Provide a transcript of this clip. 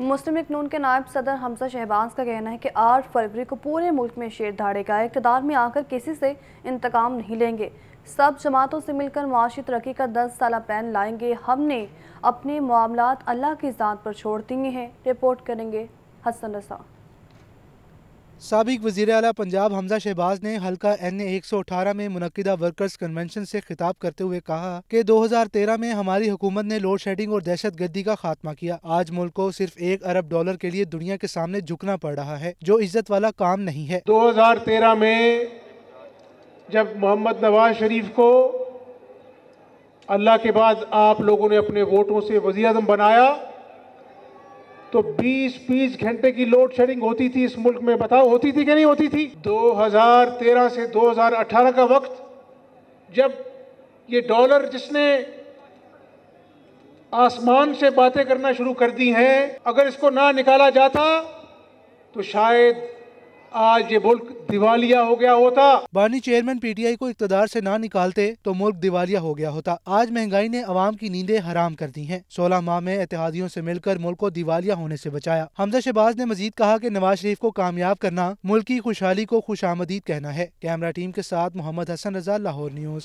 मुस्लिम league नून के नायब सदर हमजा शहबाज का कहना है कि आठ फरवरी को पूरे मुल्क में शेर धाड़ेगा इकतदार में आकर किसी से इंतकाम नहीं लेंगे सब जमातों से मिलकर मुआशी तरक्की का दस साल प्लान लाएंगे हमने अपने मामला अल्लाह की ज़ात पर छोड़ दिए हैं रिपोर्ट करेंगे हसन रसा सबक वजी अला पंजाब हमजा शहबाज ने हल्का एन ए एक सौ अठारह में मनदा वर्कर्स कन्वेंशन से खिताब करते हुए कहा कि दो हज़ार तेरह में हमारी हुकूमत ने लोड शेडिंग और दहशत गर्दी का खात्मा किया आज मुल्क को सिर्फ एक अरब डॉलर के लिए दुनिया के सामने झुकना पड़ रहा है जो इज्जत वाला काम नहीं है दो हजार तेरह में जब मोहम्मद नवाज शरीफ को अल्लाह के बाद आप लोगों ने अपने वोटों से वजी बनाया तो 20-20 घंटे की लोड शेडिंग होती थी इस मुल्क में बताओ होती थी कि नहीं होती थी 2013 से 2018 का वक्त जब ये डॉलर जिसने आसमान से बातें करना शुरू कर दी हैं अगर इसको ना निकाला जाता तो शायद आज ये मुल्क दिवालिया हो गया होता बानी चेयरमैन पीटीआई को इकतदार से ना निकालते तो मुल्क दिवालिया हो गया होता आज महंगाई ने आवाम की नींदें हराम कर दी हैं। 16 माह में एतिहादियों से मिलकर मुल्क को दिवालिया होने से बचाया हमजा शहबाज ने मजीद कहा कि नवाज शरीफ को कामयाब करना मुल्क की खुशहाली को खुश कहना है कैमरा टीम के साथ मोहम्मद हसन रजा लाहौर न्यूज